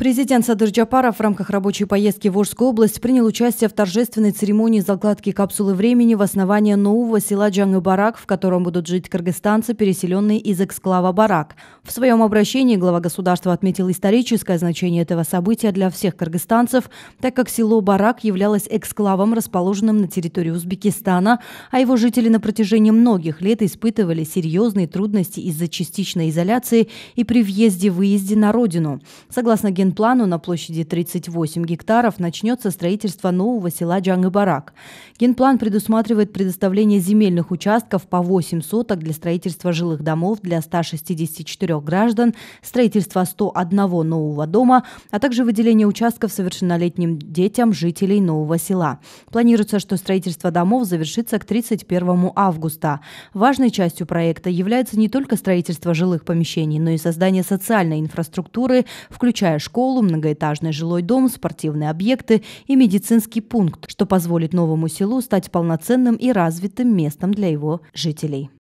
Президент Садыр Джапаров в рамках рабочей поездки в Орскую область принял участие в торжественной церемонии закладки капсулы времени в основании нового села Джанг-Барак, в котором будут жить кыргызстанцы, переселенные из эксклава Барак. В своем обращении глава государства отметил историческое значение этого события для всех кыргызстанцев, так как село Барак являлось эксклавом, расположенным на территории Узбекистана, а его жители на протяжении многих лет испытывали серьезные трудности из-за частичной изоляции и при въезде-выезде на родину. Согласно Ген генплану на площади 38 гектаров начнется строительство нового села Джангабарак. Генплан предусматривает предоставление земельных участков по 8 соток для строительства жилых домов для 164 граждан, строительство 101 нового дома, а также выделение участков совершеннолетним детям жителей нового села. Планируется, что строительство домов завершится к 31 августа. Важной частью проекта является не только строительство жилых помещений, но и создание социальной инфраструктуры, включая школы, школу, многоэтажный жилой дом, спортивные объекты и медицинский пункт, что позволит новому селу стать полноценным и развитым местом для его жителей.